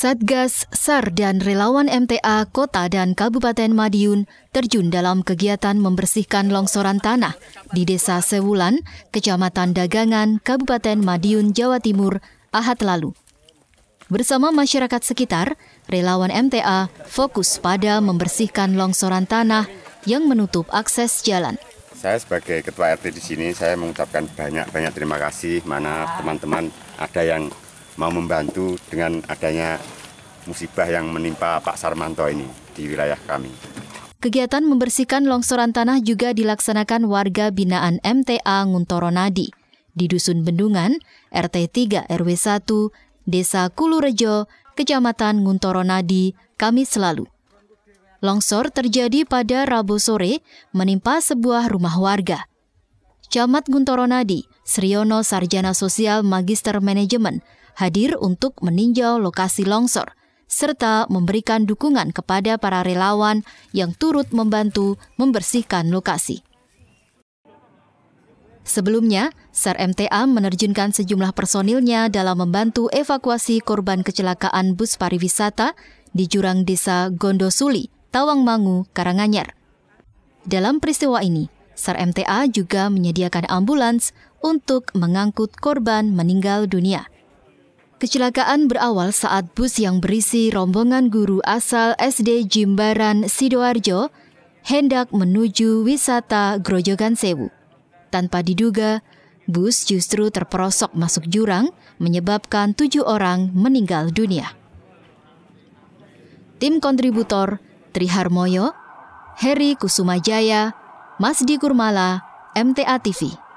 Satgas, SAR, dan relawan MTA Kota dan Kabupaten Madiun terjun dalam kegiatan membersihkan longsoran tanah di Desa Sewulan, Kecamatan Dagangan, Kabupaten Madiun, Jawa Timur, Ahad lalu. Bersama masyarakat sekitar, relawan MTA fokus pada membersihkan longsoran tanah yang menutup akses jalan. Saya sebagai ketua RT di sini, saya mengucapkan banyak-banyak terima kasih mana teman-teman ada yang mau membantu dengan adanya musibah yang menimpa Pak Sarmanto ini di wilayah kami. Kegiatan membersihkan longsoran tanah juga dilaksanakan warga binaan MTA Nguntoronadi di Dusun Bendungan, RT 3 RW 1, Desa Kulurejo, Kecamatan Nguntoronadi, Kamis selalu. Longsor terjadi pada Rabu sore menimpa sebuah rumah warga. Camat Guntoronadi, Sriono Sarjana Sosial Magister Manajemen, hadir untuk meninjau lokasi longsor serta memberikan dukungan kepada para relawan yang turut membantu membersihkan lokasi. Sebelumnya, SAR MTA menerjunkan sejumlah personilnya dalam membantu evakuasi korban kecelakaan bus pariwisata di jurang desa Gondosuli, Tawangmangu, Karanganyar. Dalam peristiwa ini, SAR MTA juga menyediakan ambulans untuk mengangkut korban meninggal dunia. Kecelakaan berawal saat bus yang berisi rombongan guru asal SD Jimbaran Sidoarjo hendak menuju wisata Grojogan Sewu. Tanpa diduga, bus justru terperosok masuk jurang menyebabkan tujuh orang meninggal dunia. Tim kontributor Triharmoyo, Heri Kusumajaya, Masdi Kurmala, MTA TV.